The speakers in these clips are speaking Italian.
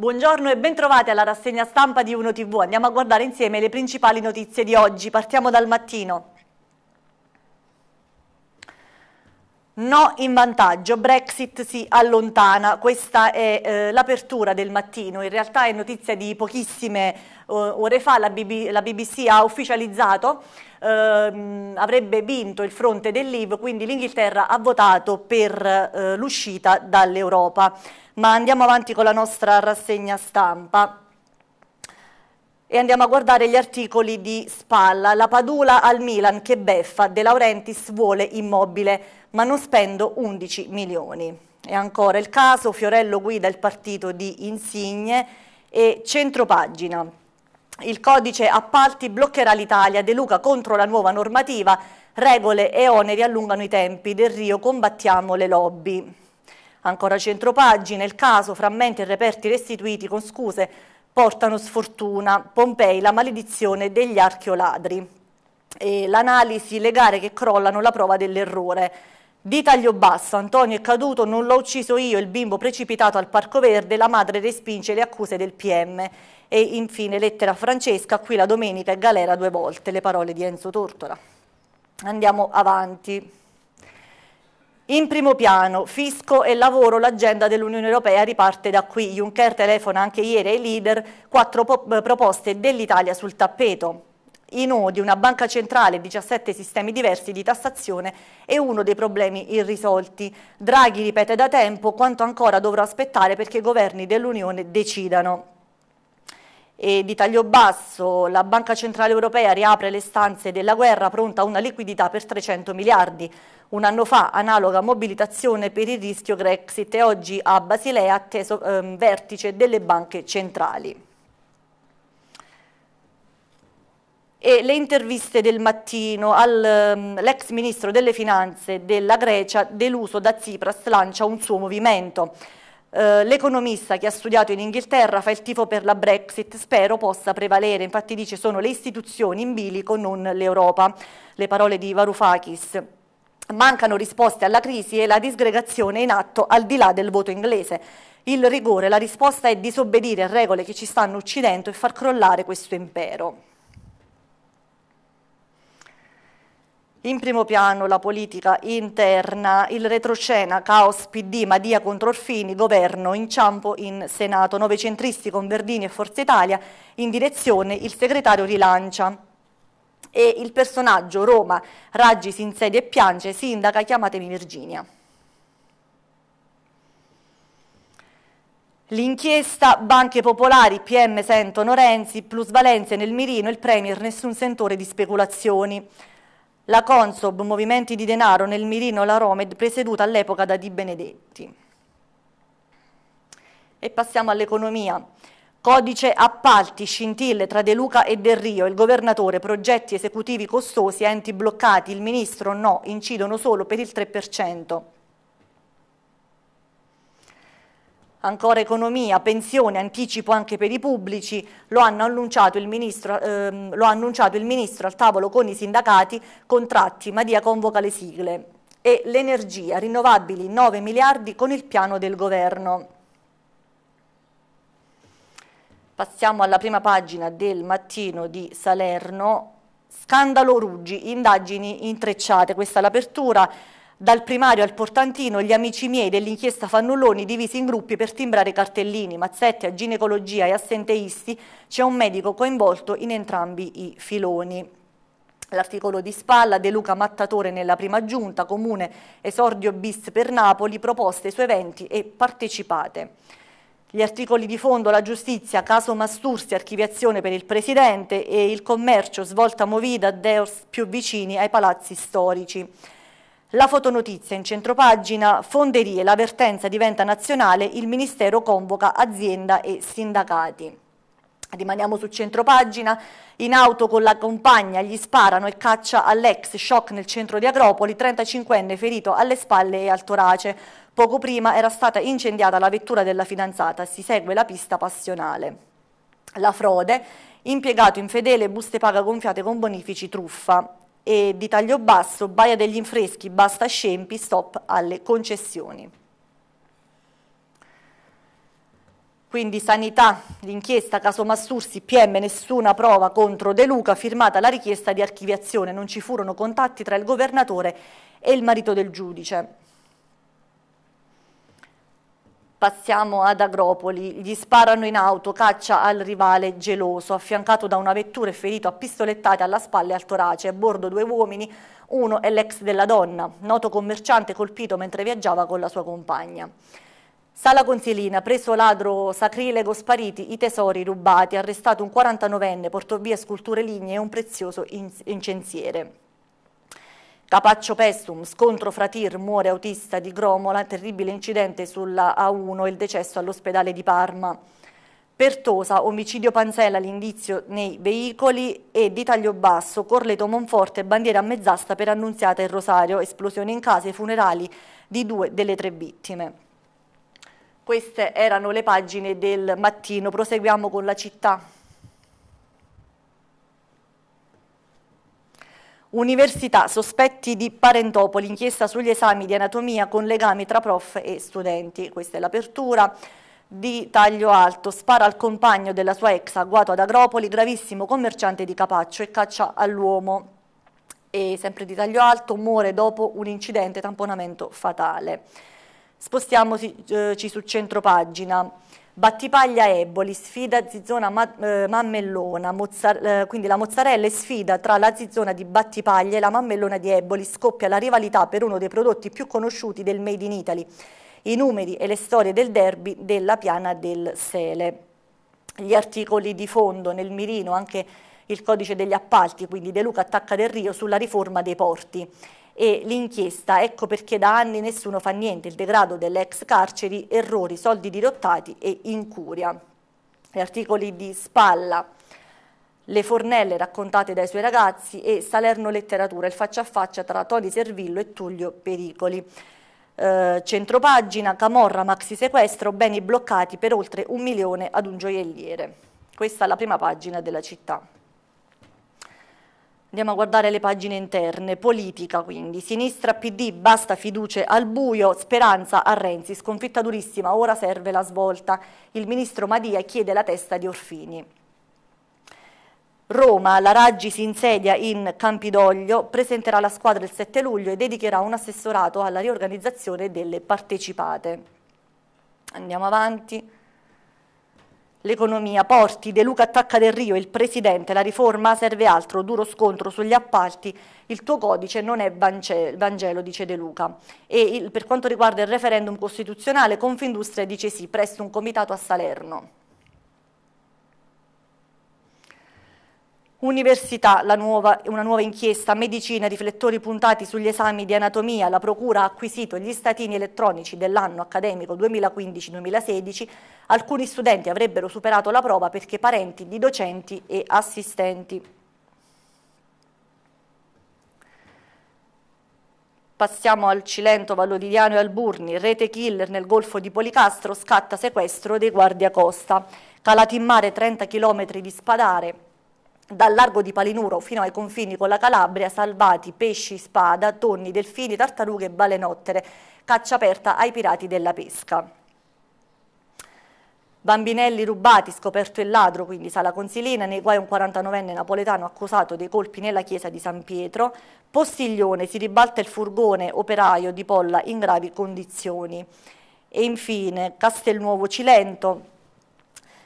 Buongiorno e bentrovati alla rassegna stampa di TV. Andiamo a guardare insieme le principali notizie di oggi. Partiamo dal mattino. No in vantaggio, Brexit si allontana, questa è eh, l'apertura del mattino, in realtà è notizia di pochissime uh, ore fa, la, BB, la, BBC ha ufficializzato, uh, avrebbe vinto il fronte del Leave, quindi l'Inghilterra ha votato per uh, l'uscita dall'Europa. Ma andiamo avanti con la nostra rassegna stampa e andiamo a guardare gli articoli di Spalla. La Padula al Milan, che beffa, De Laurentiis vuole immobile, ma non spendo 11 milioni. E ancora il caso, Fiorello guida il partito di Insigne e centropagina. Il codice appalti bloccherà l'Italia, De Luca contro la nuova normativa, regole e oneri allungano i tempi, Del Rio combattiamo le lobby. Ancora centropagina, il caso, frammenti e reperti restituiti con scuse portano sfortuna, Pompei, la maledizione degli archeoladri, l'analisi, le gare che crollano la prova dell'errore. Di taglio basso, Antonio è caduto, non l'ho ucciso io, il bimbo precipitato al Parco Verde, la madre respinge le accuse del PM. E infine lettera Francesca, qui la domenica e galera due volte, le parole di Enzo Tortora. Andiamo avanti. In primo piano, fisco e lavoro, l'agenda dell'Unione Europea riparte da qui. Juncker telefona anche ieri ai leader quattro eh, proposte dell'Italia sul tappeto. I nodi, una banca centrale, 17 sistemi diversi di tassazione è uno dei problemi irrisolti. Draghi ripete da tempo quanto ancora dovrà aspettare perché i governi dell'Unione decidano e di taglio basso, la Banca Centrale Europea riapre le stanze della guerra pronta a una liquidità per 300 miliardi. Un anno fa analoga mobilitazione per il rischio Grexit e oggi a Basilea atteso ehm, vertice delle banche centrali. e le interviste del mattino all'ex ehm, ministro delle finanze della Grecia deluso da Tsipras lancia un suo movimento eh, l'economista che ha studiato in Inghilterra fa il tifo per la Brexit, spero possa prevalere, infatti dice sono le istituzioni in bilico, non l'Europa, le parole di Varoufakis. Mancano risposte alla crisi e la disgregazione è in atto al di là del voto inglese. Il rigore, la risposta è disobbedire a regole che ci stanno uccidendo e far crollare questo impero. In primo piano la politica interna, il retroscena, caos PD, Madia contro Orfini, governo, inciampo in Senato, nove centristi con Verdini e Forza Italia, in direzione il segretario rilancia. E il personaggio Roma, Raggi si insedia e piange, sindaca chiamatemi Virginia. L'inchiesta Banche Popolari, PM sentono Renzi, plusvalenze nel mirino, il Premier nessun sentore di speculazioni la Consob Movimenti di Denaro nel mirino la Romed presieduta all'epoca da Di Benedetti. E passiamo all'economia. Codice appalti, scintille tra De Luca e Del Rio, il governatore, progetti esecutivi costosi, enti bloccati, il ministro no, incidono solo per il 3%. ancora economia, pensione, anticipo anche per i pubblici, lo, ministro, ehm, lo, ha annunciato il ministro al tavolo con i sindacati, contratti, Madia convoca le sigle. E l'energia, rinnovabili 9 miliardi con il piano del governo. Passiamo alla prima pagina del mattino di Salerno. Scandalo Ruggi, indagini intrecciate, questa è l'apertura. Dal primario al portantino gli amici miei dell'inchiesta Fannulloni divisi in gruppi per timbrare cartellini, mazzetti a ginecologia e assenteisti, c'è un medico coinvolto in entrambi i filoni. L'articolo di spalla De Luca Mattatore nella prima giunta, comune esordio bis per Napoli, proposte su eventi e partecipate. Gli articoli di fondo La giustizia, caso Mastursi, archiviazione per il Presidente e il commercio, svolta movida, deos più vicini ai palazzi storici. La fotonotizia in centropagina, fonderie, l'avvertenza diventa nazionale, il Ministero convoca azienda e sindacati. Rimaniamo su centropagina, in auto con la compagna gli sparano e caccia all'ex, shock nel centro di Agropoli, 35enne ferito alle spalle e al torace. Poco prima era stata incendiata la vettura della fidanzata, si segue la pista passionale. La frode, impiegato infedele, buste paga gonfiate con bonifici, truffa e di taglio basso, Baia degli Infreschi, Basta Scempi, stop alle concessioni. Quindi sanità, l'inchiesta caso Mastursi, PM, nessuna prova contro De Luca, firmata la richiesta di archiviazione, non ci furono contatti tra il governatore e il marito del giudice. Passiamo ad Agropoli, gli sparano in auto, caccia al rivale geloso, affiancato da una vettura e ferito a pistolettate alla spalla e al torace, a bordo due uomini, uno è l'ex della donna, noto commerciante colpito mentre viaggiava con la sua compagna. Sala Consilina, preso ladro sacrilego spariti i tesori rubati, arrestato un 49enne, portò via sculture lignee e un prezioso incensiere. Capaccio Pestum, scontro fra tir, muore autista di Gromola, terribile incidente sulla A1 il decesso all'ospedale di Parma. Pertosa, omicidio Panzella, l'indizio nei veicoli e di taglio basso, Corleto Monforte, bandiera a mezz'asta per Annunziata e Rosario, esplosione in casa e funerali di due delle tre vittime. Queste erano le pagine del mattino, proseguiamo con la città. Università, sospetti di Parentopoli, inchiesta sugli esami di anatomia con legami tra prof e studenti. Questa è l'apertura di taglio alto, spara al compagno della sua ex agguato ad Agropoli, gravissimo commerciante di capaccio e caccia all'uomo. E sempre di taglio alto, muore dopo un incidente tamponamento fatale. Spostiamoci eh, su centropagina. Battipaglia Eboli, sfida Zizzona ma eh, Mammellona, eh, quindi la mozzarella è sfida tra la Zizzona di Battipaglia e la Mammellona di Eboli, scoppia la rivalità per uno dei prodotti più conosciuti del Made in Italy, i numeri e le storie del derby della piana del Sele. Gli articoli di fondo nel mirino, anche il codice degli appalti, quindi De Luca attacca Del Rio sulla riforma dei porti e l'inchiesta. Ecco perché da anni nessuno fa niente, il degrado delle ex carceri, errori, soldi dirottati e incuria. Gli articoli di Spalla, le fornelle raccontate dai suoi ragazzi e Salerno Letteratura, il faccia a faccia tra Toni Servillo e Tullio Pericoli. Eh, centropagina, Camorra, maxi sequestro, beni bloccati per oltre un milione ad un gioielliere. Questa è la prima pagina della città. Andiamo a guardare le pagine interne, politica quindi, sinistra PD, basta fiducia al buio, speranza a Renzi, sconfitta durissima, ora serve la svolta, il ministro Madia chiede la testa di Orfini. Roma, la Raggi si insedia in Campidoglio, presenterà la squadra il 7 luglio e dedicherà un assessorato alla riorganizzazione delle partecipate. Andiamo avanti. L'economia, Porti, De Luca attacca Del Rio, il Presidente, la riforma serve altro, duro scontro sugli appalti, il tuo codice non è Vangelo, dice De Luca. E il, per quanto riguarda il referendum costituzionale, Confindustria dice sì, presto un comitato a Salerno. Università, nuova, una nuova inchiesta, medicina, riflettori puntati sugli esami di anatomia, la Procura ha acquisito gli statini elettronici dell'anno accademico 2015-2016, alcuni studenti avrebbero superato la prova perché parenti di docenti e assistenti. Passiamo al Cilento, Vallodiviano e Alburni, rete killer nel golfo di Policastro, scatta sequestro dei guardia costa. Calati in mare 30 km di spadare, dal largo di Palinuro fino ai confini con la Calabria, salvati pesci, spada, tonni, delfini, tartarughe e balenottere, caccia aperta ai pirati della pesca. Bambinelli rubati, scoperto il ladro, quindi sala consilina, nei guai un 49enne napoletano accusato dei colpi nella chiesa di San Pietro, Postiglione, si ribalta il furgone operaio di Polla in gravi condizioni. E infine Castelnuovo Cilento,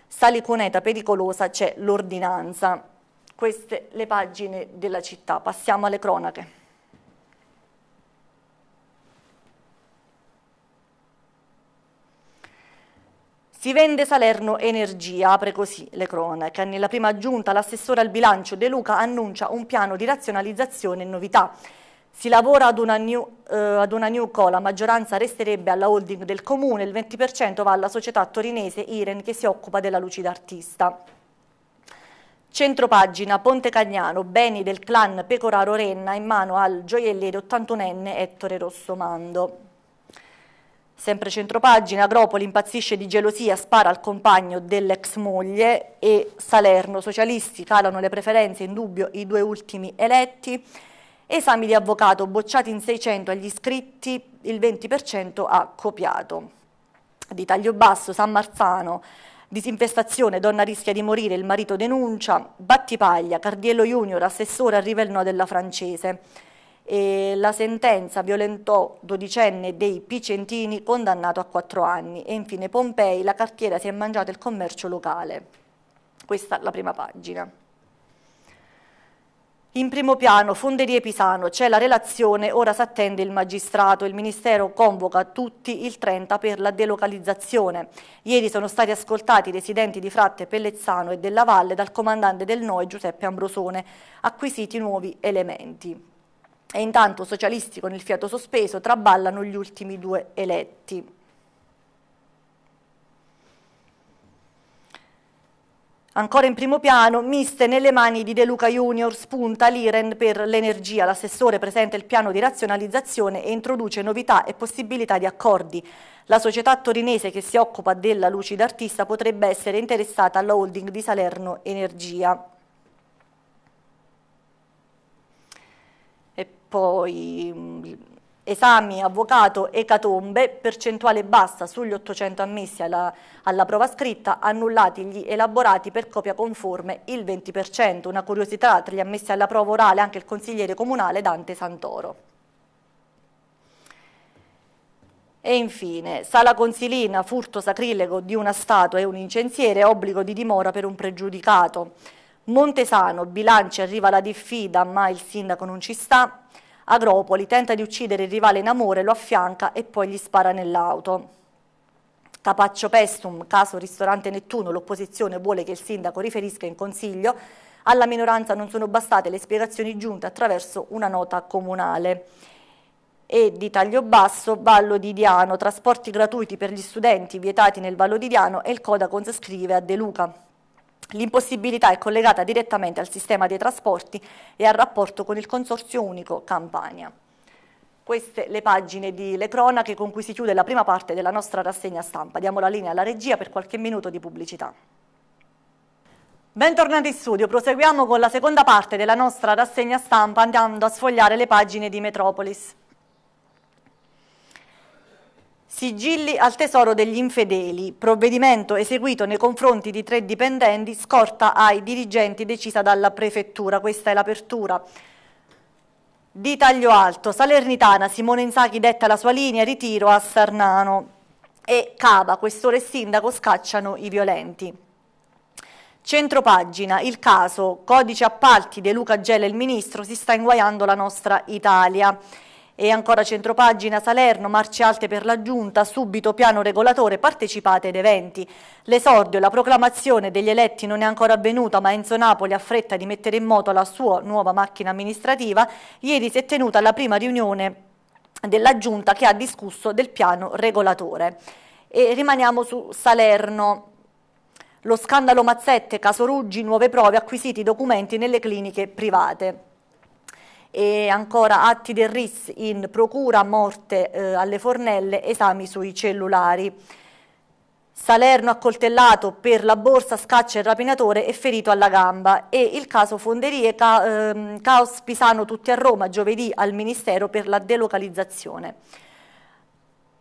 sali Salicuneta pericolosa c'è l'ordinanza queste le pagine della città. Passiamo alle cronache. Si vende Salerno Energia, apre così le cronache. Nella prima giunta l'assessore al bilancio De Luca annuncia un piano di razionalizzazione e novità. Si lavora ad una new, eh, ad una new co, la maggioranza resterebbe alla holding del comune, il 20% va alla società torinese Iren che si occupa della lucida artista. Centropagina Ponte Cagnano, beni del clan Pecoraro Renna in mano al gioielliere 81enne Ettore Rossomando. Sempre centropagina, Agropoli impazzisce di gelosia, spara al compagno dell'ex moglie e Salerno, socialisti calano le preferenze, in dubbio i due ultimi eletti, esami di avvocato bocciati in 600 agli iscritti, il 20% ha copiato. Di taglio basso, San Marzano, disinfestazione, donna rischia di morire, il marito denuncia, Battipaglia, Cardiello Junior, assessore arriva il no della francese. E la sentenza violentò dodicenne dei Picentini condannato a quattro anni e infine Pompei, la cartiera si è mangiata il commercio locale. Questa è la prima pagina. In primo piano, Fonderie Pisano, c'è la relazione, ora si attende il magistrato, il Ministero convoca tutti il 30 per la delocalizzazione. Ieri sono stati ascoltati i residenti di Fratte Pellezzano e della Valle dal comandante del NOE Giuseppe Ambrosone, acquisiti nuovi elementi. E intanto socialisti con il fiato sospeso traballano gli ultimi due eletti. Ancora in primo piano, miste nelle mani di De Luca Junior, spunta l'Iren per l'energia. L'assessore presenta il piano di razionalizzazione e introduce novità e possibilità di accordi. La società torinese che si occupa della lucida artista potrebbe essere interessata alla holding di Salerno Energia. E poi mm, esami, avvocato, ecatombe, percentuale bassa sugli 800 ammessi alla, alla, prova scritta, annullati gli elaborati per copia conforme il 20%. Una curiosità tra gli ammessi alla prova orale anche il consigliere comunale Dante Santoro. E infine, sala consilina, furto sacrilego di una statua e un incensiere, obbligo di dimora per un pregiudicato. Montesano, bilanci, arriva la diffida, ma il sindaco non ci sta. Agropoli tenta di uccidere il rivale in amore, lo affianca e poi gli spara nell'auto. Capaccio Pestum, caso ristorante Nettuno, l'opposizione vuole che il sindaco riferisca in consiglio, alla minoranza non sono bastate le spiegazioni giunte attraverso una nota comunale. E di taglio basso, Vallo di Diano, trasporti gratuiti per gli studenti vietati nel Vallo di Diano e il Codacons scrive a De Luca. L'impossibilità è collegata direttamente al sistema dei trasporti e al rapporto con il Consorzio Unico Campania. Queste le pagine di Le Cronache con cui si chiude la prima parte della nostra rassegna stampa. Diamo la linea alla regia per qualche minuto di pubblicità. Bentornati in studio, proseguiamo con la seconda parte della nostra rassegna stampa andando a sfogliare le pagine di Metropolis. Sigilli al tesoro degli infedeli, provvedimento eseguito nei confronti di tre dipendenti, scorta ai dirigenti decisa dalla prefettura. Questa è l'apertura. Di taglio alto, Salernitana, Simone Insachi detta la sua linea, ritiro a Sarnano e Cava, questore e sindaco scacciano i violenti. Centropagina, il caso, codice appalti De Luca Gela e il ministro, si sta inguaiando la nostra Italia. E ancora centropagina Salerno, marce alte per la giunta, subito piano regolatore, partecipate ed eventi. L'esordio e la proclamazione degli eletti non è ancora avvenuta, ma Enzo Napoli ha fretta di mettere in moto la sua nuova macchina amministrativa. Ieri si è tenuta la prima riunione della giunta che ha discusso del piano regolatore. E rimaniamo su Salerno. Lo scandalo Mazzette, Caso Ruggi, nuove prove, acquisiti documenti nelle cliniche private e ancora atti del RIS in procura morte eh, alle fornelle, esami sui cellulari. Salerno accoltellato per la borsa, scaccia il rapinatore e ferito alla gamba e il caso Fonderie, ca, ehm, caos Pisano tutti a Roma, giovedì al Ministero per la delocalizzazione.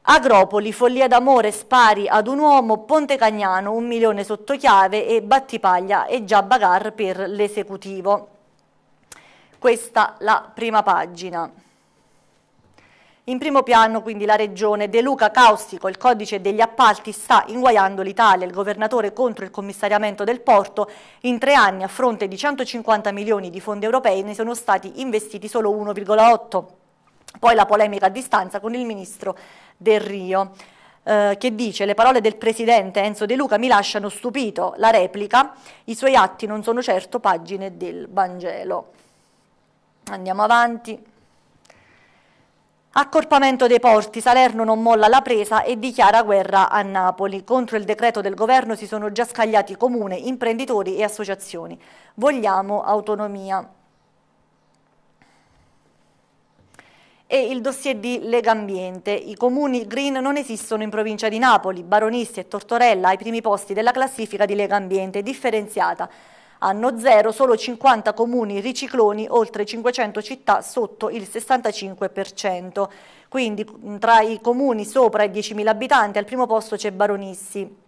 Agropoli, follia d'amore, spari ad un uomo, Ponte Cagnano, un milione sotto chiave e Battipaglia e già bagar per l'esecutivo. Questa la prima pagina. In primo piano quindi la regione De Luca Caustico, il codice degli appalti sta inguaiando l'Italia, il governatore contro il commissariamento del porto, in tre anni a fronte di 150 milioni di fondi europei ne sono stati investiti solo 1,8, poi la polemica a distanza con il ministro Del Rio. Eh, che dice le parole del presidente Enzo De Luca mi lasciano stupito, la replica, i suoi atti non sono certo pagine del Vangelo. Andiamo avanti. Accorpamento dei porti, Salerno non molla la presa e dichiara guerra a Napoli. Contro il decreto del governo si sono già scagliati comune, imprenditori e associazioni. Vogliamo autonomia. E il dossier di Legambiente. I comuni green non esistono in provincia di Napoli. Baronisti e Tortorella ai primi posti della classifica di Legambiente, differenziata Anno zero solo 50 comuni ricicloni, oltre 500 città sotto il 65%. Quindi tra i comuni sopra i 10.000 abitanti al primo posto c'è Baronissi.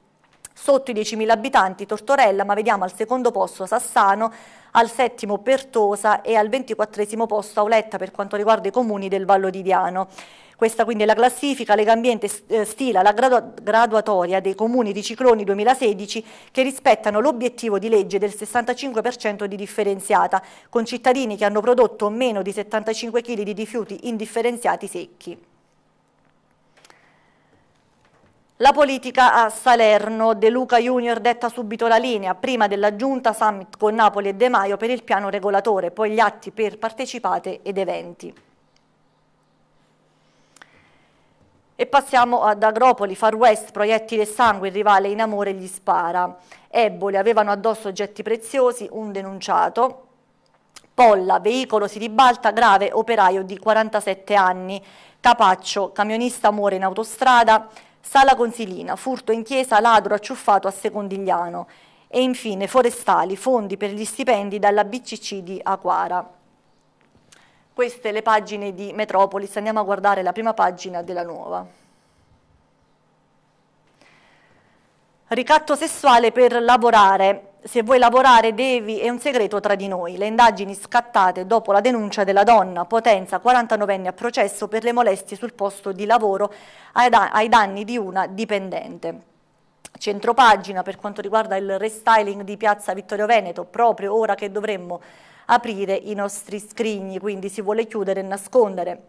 Sotto i 10.000 abitanti Tortorella, ma vediamo al secondo posto Sassano, al settimo Pertosa e al ventiquattresimo posto Auletta per quanto riguarda i comuni del Vallo di Viano. Questa quindi è la classifica, Legambiente eh, stila la graduatoria dei comuni di cicloni 2016 che rispettano l'obiettivo di legge del 65% di differenziata, con cittadini che hanno prodotto meno di 75 kg di rifiuti indifferenziati secchi. La politica a Salerno, De Luca Junior detta subito la linea, prima della giunta summit con Napoli e De Maio per il piano regolatore, poi gli atti per partecipate ed eventi. E passiamo ad Agropoli, Far West, proiettili e sangue, il rivale in amore gli spara. Eboli, avevano addosso oggetti preziosi, un denunciato. Polla, veicolo si ribalta, grave, operaio di 47 anni. Capaccio, camionista muore in autostrada. Sala Consilina, furto in chiesa, ladro acciuffato a Secondigliano. E infine Forestali, fondi per gli stipendi dalla BCC di Aquara queste le pagine di Metropolis, andiamo a guardare la prima pagina della nuova. Ricatto sessuale per lavorare. Se vuoi lavorare devi, è un segreto tra di noi. Le indagini scattate dopo la denuncia della donna, Potenza, 49enne a processo per le molestie sul posto di lavoro ai danni di una dipendente centropagina per quanto riguarda il restyling di Piazza Vittorio Veneto, proprio ora che dovremmo aprire i nostri scrigni, quindi si vuole chiudere e nascondere.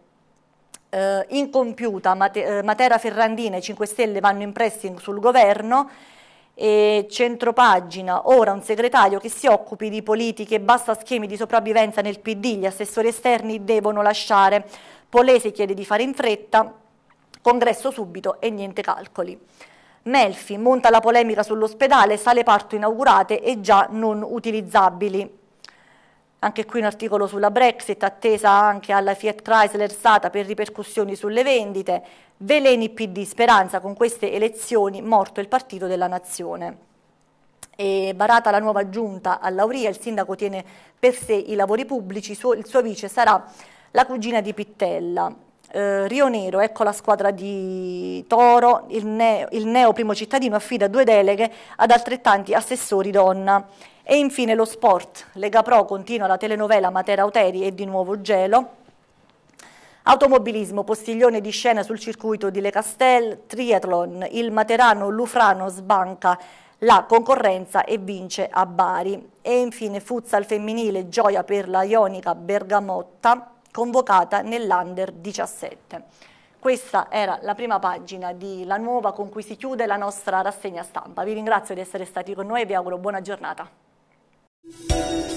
Eh, incompiuta, Mate, eh, Matera Ferrandina e 5 Stelle vanno in pressing sul governo e centropagina, ora un segretario che si occupi di politiche, basta schemi di sopravvivenza nel PD, gli assessori esterni devono lasciare, Polese chiede di fare in fretta, congresso subito e niente calcoli. Melfi monta la polemica sull'ospedale, sale parto inaugurate e già non utilizzabili. Anche qui un articolo sulla Brexit, attesa anche alla Fiat Chrysler SATA per ripercussioni sulle vendite. Veleni PD, speranza con queste elezioni, morto il partito della nazione. E barata la nuova giunta a Lauria, il sindaco tiene per sé i lavori pubblici, suo, il suo vice sarà la cugina di Pittella. Eh, Rio Nero, ecco la squadra di Toro, il neo, il neo primo cittadino affida due deleghe ad altrettanti assessori donna. E infine lo sport, Lega Pro continua la telenovela Matera Auteri e di nuovo gelo. Automobilismo, postiglione di scena sul circuito di Le Castel, triathlon, il materano Lufrano sbanca la concorrenza e vince a Bari. E infine futsal femminile, gioia per la Ionica Bergamotta, convocata nell'Under 17. Questa era la prima pagina di La Nuova con cui si chiude la nostra rassegna stampa. Vi ringrazio di essere stati con noi e vi auguro buona giornata. Thank you.